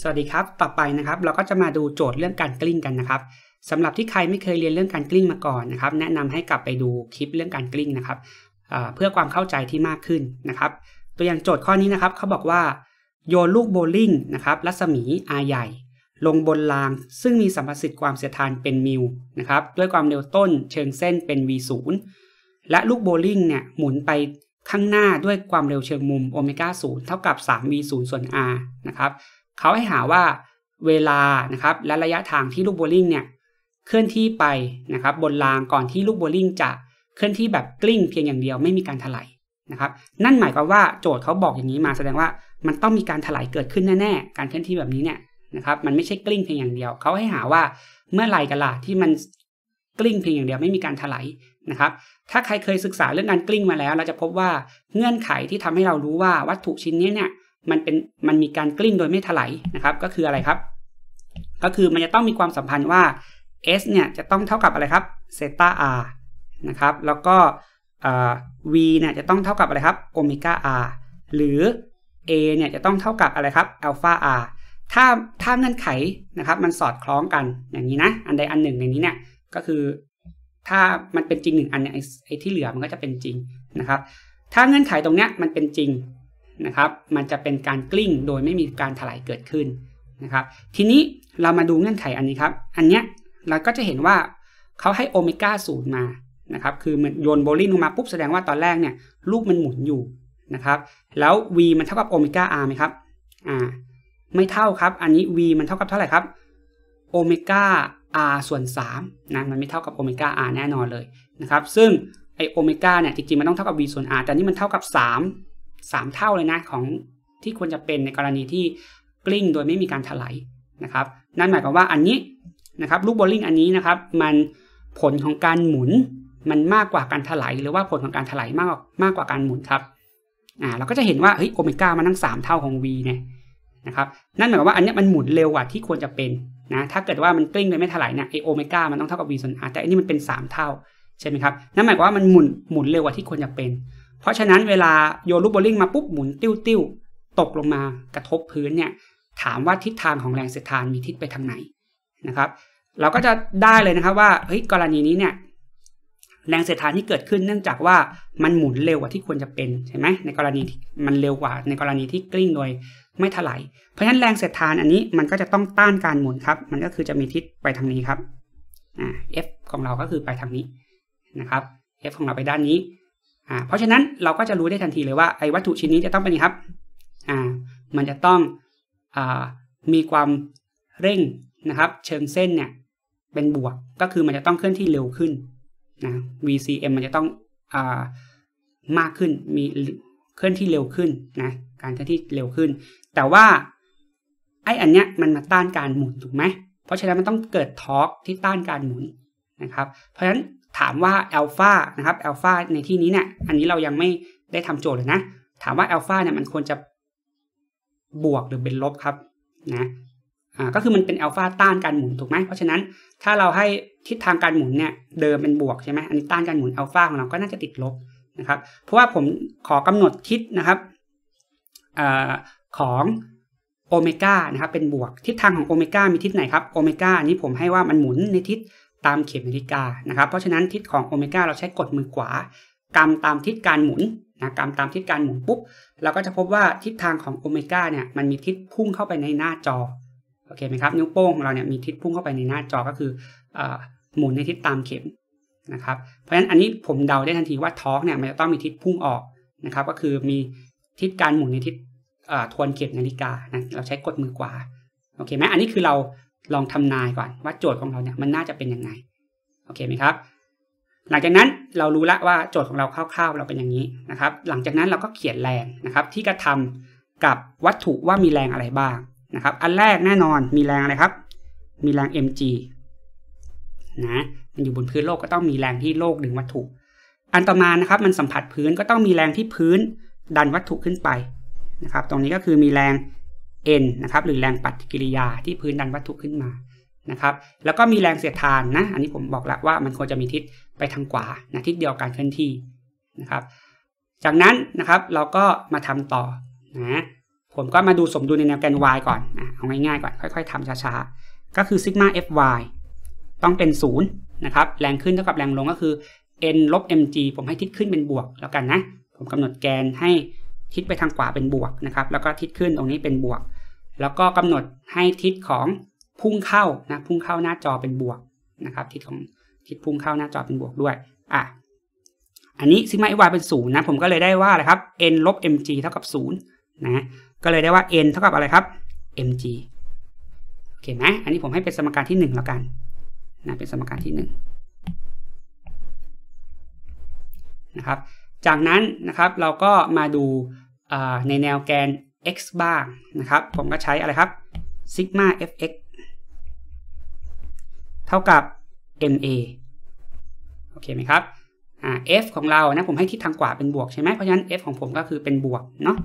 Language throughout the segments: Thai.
สวัสดีครับ ต่อไปนะครับเราก็จะมาดูโจทย์เรื่องการกลิ้งกันนะครับสำหรับที่ใครไม่เคยเรียนเรื่องการกลิ้งมาก่อนนะครับ แนะนำให้กลับไปดูคลิปเรื่องการกลิ้งนะครับ เพื่อความเข้าใจที่มากขึ้นนะครับ ตัวอย่างโจทย์ข้อนี้นะครับ เขาบอกว่า โยนลูกโบลิ่งนะครับรัศมีอาใหญ่ ลงบนรางซึ่งมีสัมประสิทธิ์ความเสียทานเป็นมิวนะครับ ด้วยความเร็วต้นเชิงเส้นเป็น v0 และลูกโบลิ่งเนี่ยหมุนไปข้างหน้าด้วยความเร็วเชิงมุมโอเมก้า์เท่ากับ 3v0 ส่วน r นะครับเขาให้หาว่าเวลานะครับและระยะทางที่ลูกโบลิ่งเนี่ยเคลื่อนที่ไปนะครับบนรางก่อนที่ลูกโบลิ่งจะเคลื่อนที่แบบกลิ้ง เพียงอย่างเดียวไม่มีการถลายนะครับนั่นหมายความว่าโจทย์เขาบอกอย่างนี้มาแสดงว่ามันต้องมีการถลายเกิดขึ้นแน่ๆการเคลื่อนที่แบบนี้เนี่ยนะครับมันไม่ใช่กลิ้งเพียงอย่างเดียวเขาให้หาว่าเมื่อไรกันล่ะที่มันกลิ้งเพียงอย่างเดียวไม่มีการถลายนะครับ ถ้าใครเคยศึกษาเรื่องการกลิ้งมาแล้ว เราจะพบว่าเงื่อนไขที่ทำให้เรารู้ว่าวัตถุชิ้นนี้เนี่ยมันเป็นมันมีการกลิ้งโดยไม่ถลายนะครับ ก็คืออะไรครับ ก็คือมันจะต้องมีความสัมพันธ์ว่า s เนี่ยจะต้องเท่ากับอะไรครับเซต้า r นะครับแล้วก็ v เนี่ยจะต้องเท่ากับอะไรครับโอเมก้า r หรือ a เนี่ยจะต้องเท่ากับอะไรครับอัลฟา r ถ้าถ้าเงื่อนไขนะครับ มันสอดคล้องกันอย่างนี้นะ อันใดอันหนึ่งอย่างนี้เนี่ยก็คือถ้ามันเป็นจริงหนึ่งอันเนี่ยไอ้ที่เหลือมันก็จะเป็นจริงนะครับ ถ้าเงื่อนไขตรงเนี้ยมันเป็นจริงนะครับมันจะเป็นการกลิ้งโดยไม่มีการถลายเกิดขึ้นนะครับทีนี้เรามาดูเงื่อนไขอันนี้ครับอันเนี้ยเราก็จะเห็นว่าเขาให้โอเมก้าศูนย์มา นะครับคือมันโยนโบลิ่งลงมาปุ๊บแสดงว่าตอนแรกเนี่ยลูกมันหมุนอยู่นะครับแล้ว v มันเท่ากับโอเมก้าร์ไหมครับอ่าไม่เท่าครับอันนี้ v มันเท่ากับเท่าไหร่ครับโอเมก้าร์ส่วน3นะมันไม่เท่ากับโอเมก้าร์แน่นอนเลยนะครับซึ่งไอโอเมก้าเนี่ยจริงๆมันต้องเท่ากับ v ส่วน r แต่นี่มันเท่ากับ 3สามเท่าเลยนะของที่ควรจะเป็นในกรณีที่กลิ้งโดยไม่มีการถลายนะครับ นั่นหมายความว่าอันนี้นะครับลูกโบลิ่งอันนี้นะครับ มันผลของการหมุนมันมากกว่าการถลายหรือว่าผลของการถลายมากมากกว่าการหมุนครับ อ่าเราก็จะเห็นว่าเฮ้ยโอเมก้ามันทั้งสามเท่าของ v เนี่ยนะครับนั่นหมายความว่าอันนี้มันหมุนเร็วกว่าที่ควรจะเป็น นะ ถ้าเกิดว่ามันกลิ้งโดยไม่ถลายเนี่ยไอโอเมก้ามันต้องเท่ากับ v ส่วน r แต่อันนี้มันเป็น3เท่าใช่ไหมครับนั่นหมายความว่ามันหมุนหมุนเร็วกว่าที่ควรจะเป็นเพราะฉะนั้นเวลาโยนลูกบอลิ่งมาปุ๊บหมุนติ้วติ้วตกลงมากระทบพื้นเนี่ย ถามว่าทิศทางของแรงเสียดทานมีทิศไปทางไหนนะครับ เราก็จะได้เลยนะครับว่าเฮ้ยกรณีนี้เนี่ย แรงเสียดทานที่เกิดขึ้น เนื่องจากว่ามันหมุนเร็วกว่าที่ควรจะเป็นใช่ไหมในกรณีมันเร็วกว่า ในกรณีที่กลิ้งโดย ไม่ถลายเพราะฉะนั้นแรงเสียดทานอันนี้มันก็จะต้องต้านการหมุนครับ มันก็คือจะมีทิศไปทางนี้ครับอ่า F ของเราก็คือไปทางนี้นะครับ F ของเราไปด้านนี้่าเพราะฉะนั้นเราก็จะรู้ได้ทันทีเลยว่าไอ้วัตถุชิ้นนี้จะต้องเป็นครับอ่ามันจะต้องอ่ามีความเร่งนะครับ เชิงเส้นเนี่ยเป็นบวกก็คือมันจะต้องเคลื่อนที่เร็วขึ้นนะ VCM มันจะต้องอ่ามากขึ้นมีเคลื่อนที่เร็วขึ้นนะการเคลื่อนที่เร็วขึ้น แต่ว่าไอ้อันเนี้ยมันมาต้านการหมุนถูกไหมเพราะฉะนั้นมันต้องเกิดทอร์กที่ต้านการหมุนนะครับ เพราะฉะนั้นถามว่าอัลฟานะครับอัลฟาในที่นี้เนี่ย อันนี้เรายังไม่ได้ทำโจทย์เลยนะ ถามว่าอัลฟาเนี่ยมันควรจะบวกหรือเป็นลบครับ นะ อ่า ก็คือมันเป็นอัลฟาต้านการหมุนถูกไหม เพราะฉะนั้นถ้าเราให้ทิศทางการหมุนเนี่ยเดิมเป็นบวกใช่ไหมอันนี้ต้านการหมุนอัลฟาของเรา ก็น่าจะติดลบนะครับ เพราะว่าผมขอกำหนดทิศนะครับอของโอเมก้านะครับ เป็นบวกทิศทางของโอเมก้ามีทิศไหนครับโอเมก้านี้ผมให้ว่ามันหมุนในทิศตามเข็มนาฬิกา นะครับ เพราะฉะนั้นทิศของโอเมก้าเราใช้กดมือขวากำตามทิศการหมุน นะกำตามทิศการหมุนปุ๊บ เราก็จะพบว่าทิศทางของโอเมก้าเนี่ย มันมีทิศพุ่งเข้าไปในหน้าจอ โอเคไหมครับ นิ้วโป้งของเราเนี่ยมีทิศพุ่งเข้าไปในหน้าจอก็คืออหมุนในทิศตามเข็ม นะครับ เพราะฉะนั้นอันนี้ผมเดาได้ทันทีว่าทอร์กเนี่ยมันจะต้องมีทิศพุ่งออก นะครับ ก็คือมีทิศการหมุนในทิศทวนเข็มนาฬิกานะเราใช้กดมือขวา โอเคไหมอันนี้คือเราลองทำนายก่อนว่าโจทย์ของเราเนี่ยมันน่าจะเป็นยังไงโอเคไหมครับหลังจากนั้นเรารู้ละว่าโจทย์ของเราคร่าวๆเราเป็นอย่างนี้นะครับ หลังจากนั้นเราก็เขียนแรงนะครับ ที่กระทำกับวัตถุว่ามีแรงอะไรบ้างนะครับ อันแรกแน่นอนมีแรงอะไรครับ มีแรง mg นะมันอยู่บนพื้นโลกก็ต้องมีแรงที่โลกดึงวัตถุ อันต่อมานะครับมันสัมผัสพื้นก็ต้องมีแรงที่พื้นดันวัตถุขึ้นไปนะครับ ตรงนี้ก็คือมีแรง N นะครับหรือแรงปฏิกิริยาที่พื้นดันวัตถุขึ้นมานะครับแล้วก็มีแรงเสียดทานนะ อันนี้ผมบอกแล้วว่ามันควรจะมีทิศไปทางขวานะทิศเดียวกันเคลื่อนที่นะครับจากนั้นนะครับเราก็มาทำต่อนะผมก็มาดูสมดุลในแนวแกน y ก่อนนะเอาง่ายๆก่อน ค่อย ๆ ทำช้าๆ ก็คือซิกมา fy ต้องเป็น0นะครับแรงขึ้นเท่ากับแรงลงก็คือ n ลบ mg ผมให้ทิศขึ้นเป็นบวกแล้วกันนะผมกำหนดแกนให้ทิศไปทางขวาเป็นบวกนะครับแล้วก็ทิศขึ้นตรงนี้เป็นบวกแล้วก็กำหนดให้ทิศของพุ่งเข้านะพุ่งเข้าหน้าจอเป็นบวกนะครับทิศของทิศพุ่งเข้าหน้าจอเป็นบวกด้วยอ่ะอันนี้ซิกมาเอวเป็นศูนย์นะผมก็เลยได้ว่าอะไรครับ n ลบ mg เท่ากับศูนย์นะก็เลยได้ว่า n เท่ากับอะไรครับ mg โอเคไหมอันนี้ผมให้เป็นสมการที่1แล้วกันนะเป็นสมการที่1นะครับจากนั้นนะครับเราก็มาดูในแนวแกน x บ้างนะครับผมก็ใช้อะไรครับ sigma fx เท่ากับ ma โอเคไหมครับ f ของเรานะผมให้ทิศทางขวาเป็นบวกใช่ไหมเพราะฉะนั้น f ของผมก็คือเป็นบวกเนาะ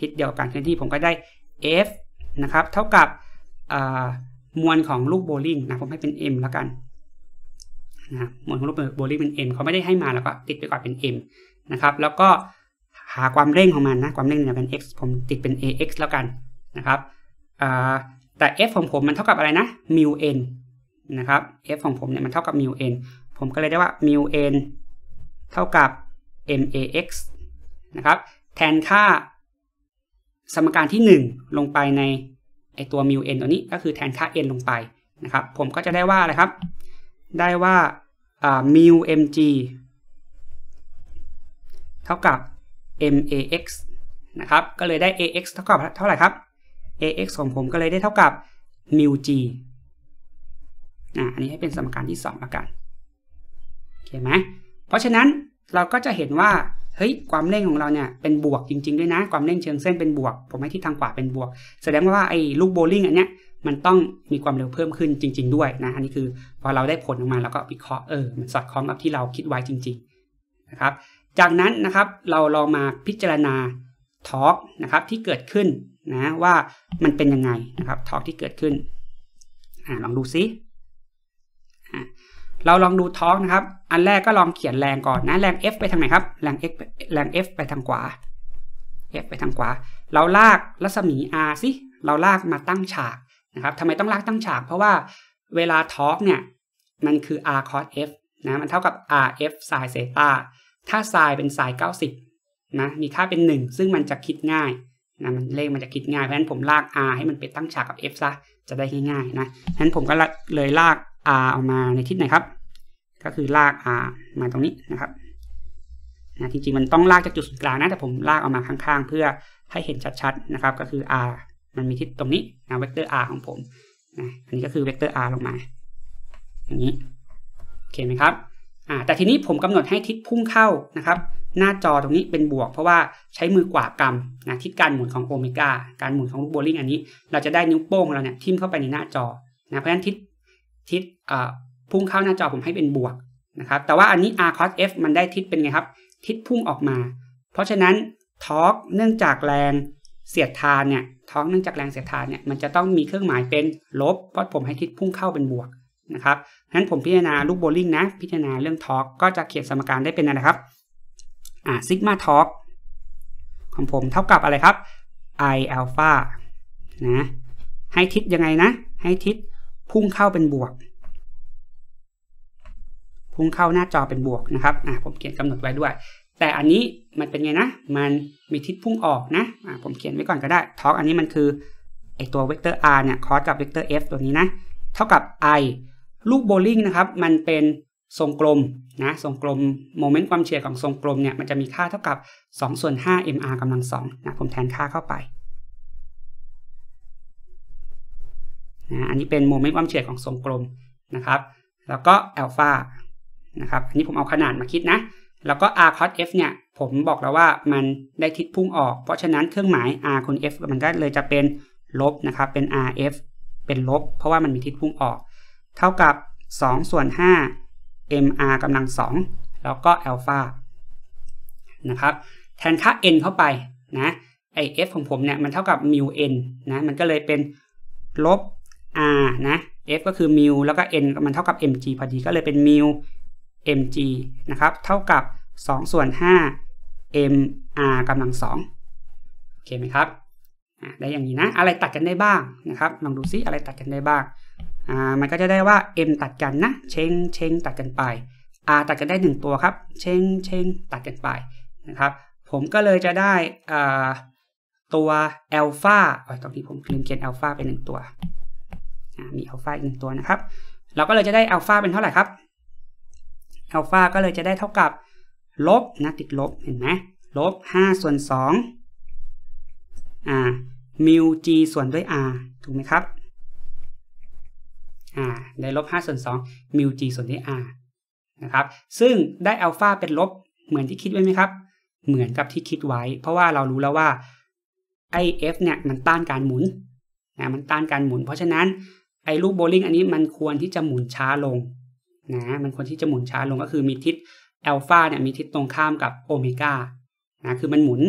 ทิศเดียวกันเคลื่อนที่ผมก็ได้ f นะครับ เท่ากับมวลของลูกโบลิ่งนะผมให้เป็น m แล้วกันนะมวลของลูกโบลิ่งเป็น m เขาไม่ได้ให้มาแล้วก็ติดไปก่อนเป็น m นะครับ แล้วก็หาความเร่งของมันนะความเร่งเนี่ยเป็น x ผมติดเป็น ax แล้วกันนะครับแต่ f ของผมมันเท่ากับอะไรนะมิ n นะครับ f ของผมเนี่ยมันเท่ากับมิ n ผมก็เลยได้ว่ามิ n เท่ากับ max นะครับแทนค่าสมการที่ 1 ลงไปในไอตัวมิ n ตัวนี้ก็คือแทนค่า n ลงไปนะครับผมก็จะได้ว่าอะไรครับ ได้ว่ามิ mg เท่ากับ max นะครับ ก็เลยได้ ax เท่ากับเท่าไหร่ครับ ax ของผมก็เลยได้เท่ากับ mu g อ่ะอันนี้ให้เป็นสมการที่2ละกันโอเคไหมเพราะฉะนั้นเราก็จะเห็นว่า เฮ้ย ความเร่งของเราเนี่ยเป็นบวกจริงๆด้วยนะ ความเร่งเชิงเส้นเป็นบวก ผมให้ที่ทางขวาเป็นบวก แสดงว่าไอ้ลูกโบลิ่งอันเนี้ยมันต้องมีความเร็วเพิ่มขึ้นจริง ๆด้วยนะ อันนี้คือพอเราได้ผลออกมาแล้วก็วิเคราะห์เออมันสอดคล้องกับที่เราคิดไว้จริงๆนะครับจากนั้นนะครับเราลองมาพิจารณาทอ์กนะครับที่เกิดขึ้นนะว่ามันเป็นยังไงนะครับทอ์กที่เกิดขึ้นอลองดูซิเราลองดูทอ์กนะครับ อันแรกก็ลองเขียนแรงก่อนนะแรง f ไปทางไหนครับ แรง x แรง f ไปทางขวา f ไปทางขวาเราลาก รัศมี r สิเราลากมาตั้งฉากนะครับทำไมต้องลากตั้งฉาก เพราะว่าเวลาทอ์กเนี่ยมันคือ r cos f นะมันเท่ากับ r f sin เซตาถ้าไซน์เป็นไซน์เก้าสิบนะมีค่าเป็นหนึ่งซึ่งมันจะคิดง่ายนะมันเลขมันจะคิดง่ายเพราะฉะนั้นผมลาก r ให้มันไปตั้งฉากกับ f ซะจะได้ง่ายๆนะนั้นผมก็เลยลาก r ออกมาในทิศไหนครับ ก็คือลาก r มาตรงนี้นะครับนะจริงๆมันต้องลากจากจุดศูนย์กลางนะแต่ผมลากออกมาข้างๆเพื่อให้เห็นชัดๆ นะครับ ก็คือ r มันมีทิศตรงนี้นะเวกเตอร์ r ของผมนะอันนี้ก็คือเวกเตอร์ r ลงมาอย่างนี้โอเคไหมครับ่าแต่ทีนี้ผมกำหนดให้ทิศพุ่งเข้านะครับหน้าจอตรงนี้เป็นบวก เพราะว่าใช้มือกวากกำนะทิศการหมุนของโอเมก้าการหมุนของลูกโบลิ่งอันนี้ เราจะได้นิ้วโป้งเราเนี่ยทิ่มเข้าไปในหน้าจอ นะเพราะฉะนั้นทิศทิศพุ่งเข้าหน้าจอผมให้เป็นบวกนะครับ แต่ว่าอันนี้ r cos f มันได้ทิศเป็นไงครับ ทิศพุ่งออกมา เพราะฉะนั้นทอร์กเนื่องจากแรงเสียดทานเนี่ยทอร์กเนื่องจากแรงเสียดทานเนี่ยมันจะต้องมีเครื่องหมายเป็นลบ เพราะผมให้ทิศพุ่งเข้าเป็นบวกนะครับงั้นผมพิจารณาลูกโบลิ่งนะ พิจารณาเรื่องทอร์กก็จะเขียนสมการได้เป็นอะไรครับ อ่าซิกมาทอร์กของผมเท่ากับอะไรครับ i อัลฟานะ ให้ทิศยังไงนะ ให้ทิศพุ่งเข้าเป็นบวก พุ่งเข้าหน้าจอเป็นบวกนะครับ อ่าผมเขียนกำหนดไว้ด้วย แต่อันนี้มันเป็นไงนะ มันมีทิศพุ่งออกนะ อ่าผมเขียนไว้ก่อนก็ได้ทอร์กอันนี้มันคือไอตัวเวกเตอร์ r เนี่ยคอสกับเวกเตอร์ f ตัวนี้นะ เท่ากับ i ลูกโบลิ่งนะครับมันเป็นทรงกลมนะทรงกลมโมเมนต์ความเฉียดของทรงกลมเนี่ยมันจะมีค่าเท่ากับ 2 ส่วน 5 mr กำลัง2นะผมแทนค่าเข้าไปนะอันนี้เป็นโมเมนต์ความเฉียดของทรงกลมนะครับแล้วก็อัลฟานะครับอันนี้ผมเอาขนาดมาคิดนะแล้วก็ r cos f เนี่ยผมบอกแล้วว่ามันได้ทิศพุ่งออก เพราะฉะนั้นเครื่องหมาย r คูณ f มันก็เลยจะเป็นลบนะครับเป็น rf เป็นลบเพราะว่ามันมีทิศพุ่งออกเท่ากับ2ส่วน5 mr กำลัง2 แล้วก็อัลฟานะครับแทนค่า n เข้าไปนะไอ f ของผมเนี่ยมันเท่ากับมิว n นะมันก็เลยเป็นลบ r นะ f ก็คือมิวแล้วก็ n มันเท่ากับ mg พอดีก็เลยเป็นมิว mg นะครับเท่ากับ2ส่วน5 mr กำลัง2โอเคไหมครับได้อย่างนี้นะ อะไรตัดกันได้บ้างนะครับลองดูซิ อะไรตัดกันได้บ้าง่ามันก็จะได้ว่า m ตัดกันนะ เชงเชงตัดกันไป r ตัดกันได้ 1 ตัวครับ เชงเชงตัดกันไปนะครับ ผมก็เลยจะได้อ่าตัวอัลฟาตอนนี้ผมลืมเขียนอัลฟาไปหนึ่งตัว มีอัลฟาอีกหนึ่งตัวนะครับ เราก็เลยจะได้อัลฟาเป็นเท่าไหร่ครับอัลฟาก็เลยจะได้เท่ากับ ลบนะติดลบเห็นไหม ลบ5ส่วน2อ่ามิว g ส่วนด้วย r ถูกไหมครับ r ได้ลบ5ส่วน2มิว g ส่วนดี่ r นะครับซึ่งได้อัลฟาเป็นลบเหมือนที่คิดไว้ไหมครับเหมือนกับที่คิดไว้ เพราะว่าเรารู้แล้วว่าไอเอฟเนี่ยมันต้านการหมุนนะมันต้านการหมุน เพราะฉะนั้นไอลูกโบลิ่งอันนี้มันควรที่จะหมุนช้าลงนะมันควรที่จะหมุนช้าลงก็คือมีทิศอัลฟาเนี่ยมีทิศตรงข้ามกับโอเมก้านะคือมันหมุน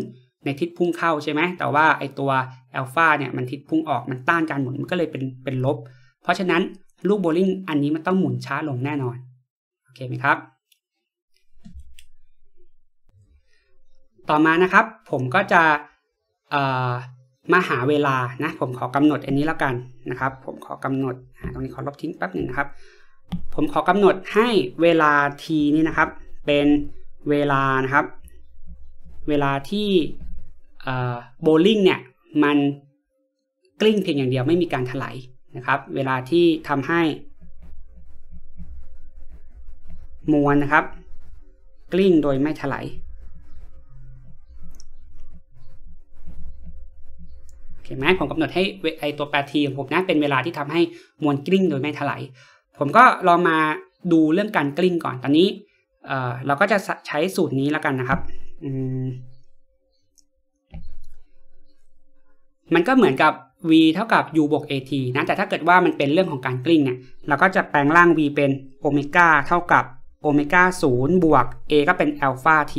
ในทิศพุ่งเข้าใช่ไหมแต่ว่าไอตัวอัลฟาเนี่ยมันทิศพุ่งออกมันต้านการหมุนมันก็เลยเป็นเป็นลบ เพราะฉะนั้นลูกโบลิ่งอันนี้มันต้องหมุนช้าลงแน่นอน โอเคไหมครับ ต่อมานะครับ ผมก็จะมาหาเวลานะผมขอกำหนดอันนี้แล้วกันนะครับ ผมขอกำหนดตรงนี้ขอลบทิ้งแป๊บหนึ่งนะครับ ผมขอกำหนดให้เวลา t นี่นะครับ เป็นเวลานะครับเวลาที่โบลิ่งเนี่ยมันกลิ้งเพียงอย่างเดียวไม่มีการถลายครับเวลาที่ทำให้มวลนะครับกลิ้งโดยไม่ถลายเอเคไหมผมกำหนดให้ไอตัวแปรทีของผมนะเป็นเวลาที่ทำให้มวลกลิ้งโดยไม่ถลายผมก็ลองมาดูเรื่องการกลิ้งก่อน ตอนนี้เเราก็จะใช้สูตรนี้แล้วกันนะครับ มันก็เหมือนกับ v เท่ากับ u บวก at นะ แต่ถ้าเกิดว่ามันเป็นเรื่องของการกลิ้งเนี่ยเราก็จะแปลงร่าง v เป็นโอเมก้าเท่ากับโอเมก้าศูนย์บวก a ก็เป็นอัลฟา t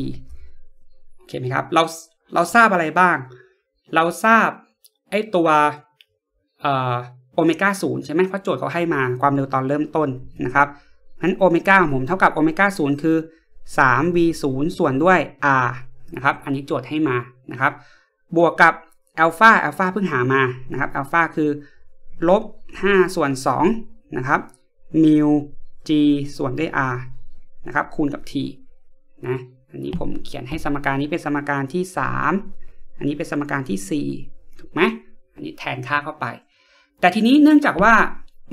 โอเคไหมครับเราเราทราบอะไรบ้าง เราทราบ ไอตัวโอเมก้าศูนย์ใช่ไหมเพราะโจทย์เขาให้มา ความเร็วตอนเริ่มต้นนะครับนั้นโอเมก้าของผม เท่ากับโอเมก้าศูนย์คือ 3v ์ส่วนด้วย r นะครับอันนี้โจทย์ให้มานะครับ บวกกับอัลฟา อัลฟาเพิ่งหามา นะครับ อัลฟาคือลบ5ส่วน2นะครับมิวีส่วนด้วย r นะครับ คูณกับ t นะ อันนี้ผมเขียนให้สมการนี้เป็นสมการที่ 3 อันนี้เป็นสมการที่ 4 ถูกไหมอันนี้แทนค่าเข้าไป แต่ทีนี้เนื่องจากว่า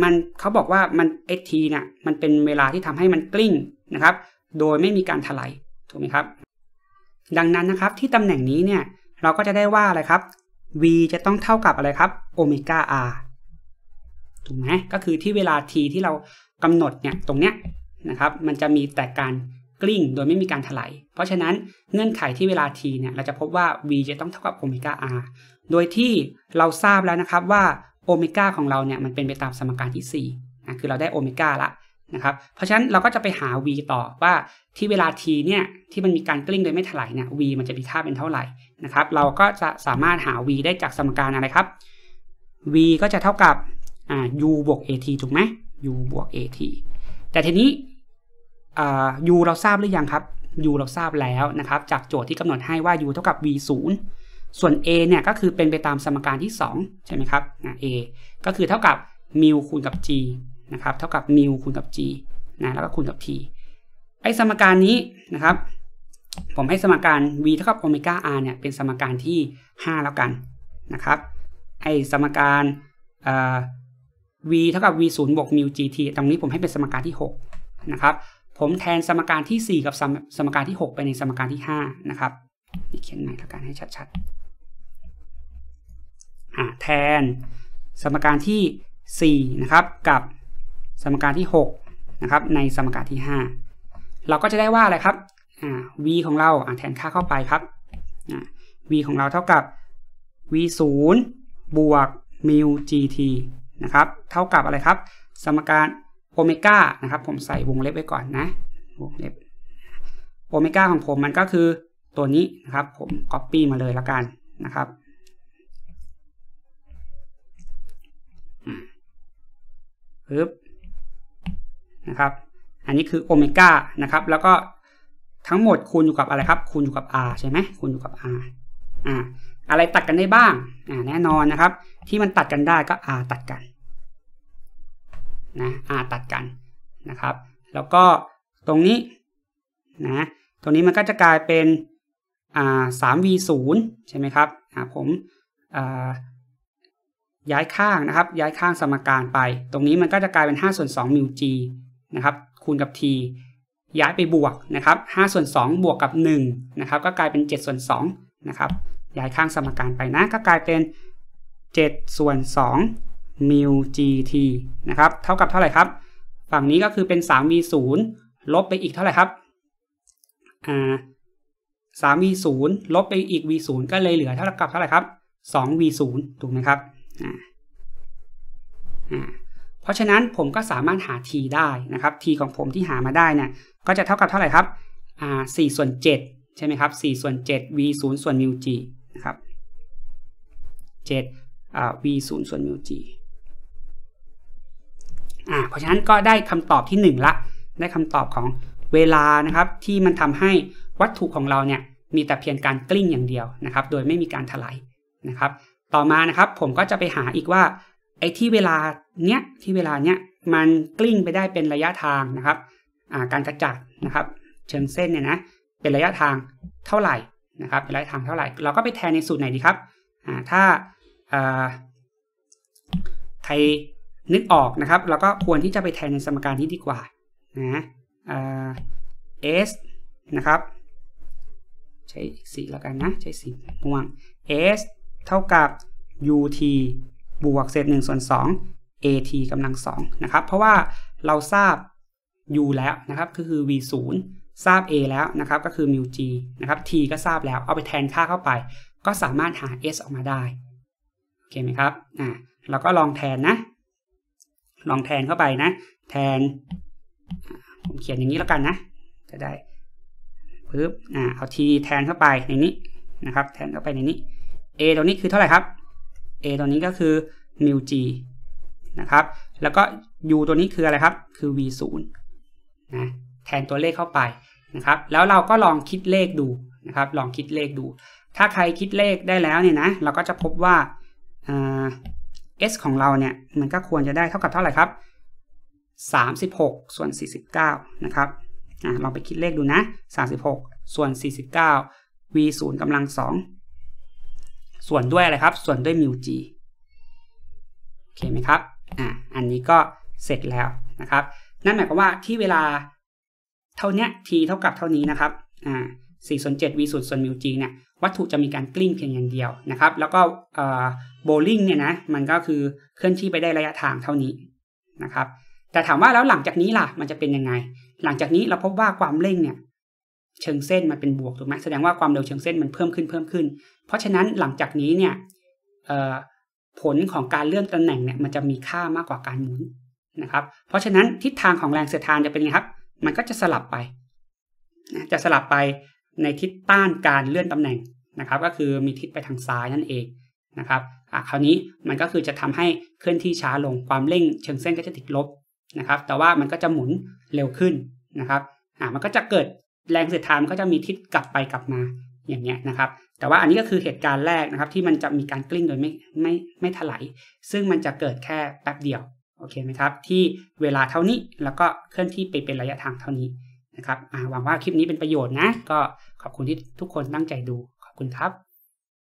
มันเขาบอกว่ามันทีเนี่ย มันเป็นเวลาที่ทำให้มันกลิ้ง นะครับ โดยไม่มีการถลายถูกไหมครับ ดังนั้นนะครับ ที่ตำแหน่งนี้เนี่ย เราก็จะได้ว่าอะไรครับ v จะต้องเท่ากับอะไรครับ โอเมก้า r ถูกไหม ก็คือที่เวลา t ที่เรากำหนดเนี่ย ตรงเนี้ยนะครับ มันจะมีแต่การกลิ้ง โดยไม่มีการถลายเพราะฉะนั้น เงื่อนไขที่เวลา t เนี่ย เราจะพบว่า v จะต้องเท่ากับโอเมก้า r โดยที่เราทราบแล้วนะครับว่าโอเมก้าของเราเนี่ยมันเป็นไปตามสมการที่4นะคือเราได้โอเมก้าละนะครับเพราะฉะนั้นเราก็จะไปหา v ต่อว่าที่เวลา t เนี่ยที่มันมีการกลิ้งโดยไม่ถลายเนี่ย v มันจะมีค่าเป็นเท่าไหร่นะครับ เราก็จะสามารถหา v ได้จากสมการอะไรครับ v ก็จะเท่ากับ u บวก at ถูกไหม u บวก at แต่ทีนี้ u เราทราบหรือยังครับ u เราทราบแล้วนะครับจากโจทย์ที่กำหนดให้ว่า u เท่ากับ v 0ส่วน a เนี่ยก็คือเป็นไปตามสมการที่2ใช่ไหมครับ a ก็คือเท่ากับมิวคูณกับ g นะครับเท่ากับมิวคูณกับ g นะแล้วก็คูณกับ t ไอสมการนี้นะครับ ผมให้สมการ v เท่ากับโอเมก้า r เนี่ยเป็นสมการที่ 5 แล้วกันนะครับไอสมการ v เท่ากับ v 0บวกมิว gt ตรงนี้ผมให้เป็นสมการที่6นะครับผมแทนสมการที่ 4 กับสมการที่ 6 ไปในสมการที่5นะครับนี่เขียนใหม่ละกันให้ชัดๆแทนสมการที่4นะครับกับสมการที่ 6 นะครับ ในสมการที่ 5 เราก็จะได้ว่าอะไรครับ v ของเราแทนค่าเข้าไปครับ v ของเราเท่ากับ v 0บวกมิว gt นะครับ เท่ากับอะไรครับ สมการโอเมก้า นะครับ ผมใส่วงเล็บไว้ก่อนนะวงเล็บโอเมก้าของผมมันก็คือตัวนี้นะครับ ผม copy มาเลยละกันนะครับปึ๊บนะครับอันนี้คือโอเมก้านะครับแล้วก็ทั้งหมดคูณอยู่กับอะไรครับคูณอยู่กับ r ใช่ไหมคูณอยู่กับ r อ่าอะไรตัดกันได้บ้างอ่าแน่นอนนะครับที่มันตัดกันได้ก็ r ตัดกันนะ r ตัดกันนะครับแล้วก็ตรงนี้นะตรงนี้มันก็จะกลายเป็นอ่าสาม v ศูนย์ใช่ไหมครับอ่าผมอ่าย้ายข้างนะครับย้ายข้างสมการไป ตรงนี้มันก็จะกลายเป็น5ส่วน2มิลจีนะครับคูณกับ t ย้ายไปบวกนะครับ5ส่วน2บวกกับ1นะครับก็กลายเป็น7ส่วน2นะครับย้ายข้างสมการไปนะก็กลายเป็น7ส่วน2มิว gt นะครับเท่ากับเท่าไหร่ครับ ฝั่งนี้ก็คือเป็น3มี0ลบไปอีกเท่าไหร่ครับอ่า3 v 0ลบไปอีก v 0ก็เลยเหลือเท่ากับเท่าไหร่ครับ2 v 0ถูกไหมครับอ่าอ่าเพราะฉะนั้นผมก็สามารถหา t ได้นะครับ t ของผมที่หามาได้เนี่ยก็จะเท่ากับเท่าไหร่ครับอ่า4ส่วน7ใช่ไหมครับ4ส่วน7 v 0ส่วน μ g นะครับ7อ่า v 0ส่วน μ g อ่าเพราะฉะนั้นก็ได้คำตอบที่1ละ ได้คำตอบของเวลานะครับที่มันทำให้วัตถุของเราเนี่ยมีแต่เพียงการกลิ้งอย่างเดียวนะครับ โดยไม่มีการถลายนะครับ ต่อมานะครับ ผมก็จะไปหาอีกว่าไอ้ที่เวลาเนี้ย ที่เวลาเนี้ย มันกลิ้งไปได้เป็นระยะทางนะครับ การกระจัดนะครับ เชิงเส้นเนี่ยนะ เป็นระยะทางเท่าไหร่นะครับ เป็นระยะทางเท่าไหร่ เราก็ไปแทนในสูตรไหนดีครับ ถ้าใครนึกออกนะครับ เราก็ควรที่จะไปแทนในสมการนี้ดีกว่านะเอสนะครับ ใช้สีแล้วกันนะ ใช้สีม่วง s เท่ากับ ut บวกเศษ1ส่วน2 at กำลัง2นะครับเพราะว่าเราทราบ u แล้วนะครับก็คือ v 0ทราบ a แล้วนะครับก็คือมิว g นะครับ t ก็ทราบแล้วเอาไปแทนค่าเข้าไป ก็สามารถหา s ออกมาได้โอเคไหมครับอ่าเราก็ลองแทนนะลองแทนเข้าไปนะแทนผมเขียนอย่างนี้แล้วกันนะจะได้ปึ๊บอ่าเอา t แทนเข้าไปในนี้นะครับแทนเข้าไปในนี้ a ตรงนี้คือเท่าไหร่ครับ A ตัวนี้ก็คือมิว G นะครับแล้วก็ U ตัวนี้คืออะไรครับคือ V 0นะแทนตัวเลขเข้าไปนะครับแล้วเราก็ลองคิดเลขดูนะครับลองคิดเลขดู ถ้าใครคิดเลขได้แล้วเนี่ยนะเราก็จะพบว่าอ S ของเราเนี่ยมันก็ควรจะได้เท่ากับเท่าไหร่ครับ 36ส่วน49นะครับลองไปคิดเลขดูนะ 36ส่วน49 v 0กำลัง2ส่วนด้วยอะไรครับ ส่วนด้วยมิวจีโอเคไหมครับ อ่า อันนี้ก็เสร็จแล้วนะครับ นั่นหมายความว่าที่เวลาเท่านี้ทีเท่ากับเท่านี้นะครับ อ่า4ส่วน7 v ส่วนส่วนมิวจีเนี่ยวัตถุจะมีการกลิ้งเพียงอย่างเดียวนะครับ แล้วก็โบลิ่งเนี่ยนะมันก็คือเคลื่อนที่ไปได้ระยะทางเท่านี้นะครับ แต่ถามว่าแล้วหลังจากนี้ล่ะ มันจะเป็นยังไง หลังจากนี้เราพบว่าความเร่งเนี่ยเชิงเส้นมันเป็นบวกถูกไหมแสดงว่าความเร็วเชิงเส้น มันเพิ่มขึ้นเพิ่มขึ้นเพราะฉะนั้นหลังจากนี้เนี่ยผลของการเลื่อนตำแหน่งเนี่ยมันจะมีค่ามากกว่าการหมุนนะครับ เพราะฉะนั้นทิศทางของแรงเสียดทานจะเป็นไงครับ มันก็จะสลับไปจะสลับไปในทิศต้านการเลื่อนตำแหน่งนะครับ ก็คือมีทิศไปทางซ้ายนั่นเองนะครับคราวนี้มันก็คือจะทำให้เคลื่อนที่ช้าลงความเร่งเชิงเส้นก็จะติดลบนะครับ แต่ว่ามันก็จะหมุนเร็วขึ้นนะครับมันก็จะเกิดแรงเสียดทานก็จะมีทิศกลับไปกลับมาอย่างเงี้ยนะครับแต่ว่าอันนี้ก็คือเหตุการณ์แรกนะครับ ที่มันจะมีการกลิ้งโดยไม่ไม่ไม่ถลายซึ่งมันจะเกิดแค่แป๊บเดียวโอเคไหมครับที่เวลาเท่านี้แล้วก็เคลื่อนที่ไปเป็นระยะทางเท่านี้นะครับหวังว่าคลิปนี้เป็นประโยชน์นะก็ขอบคุณที่ทุกคนตั้งใจดูขอบคุณครับ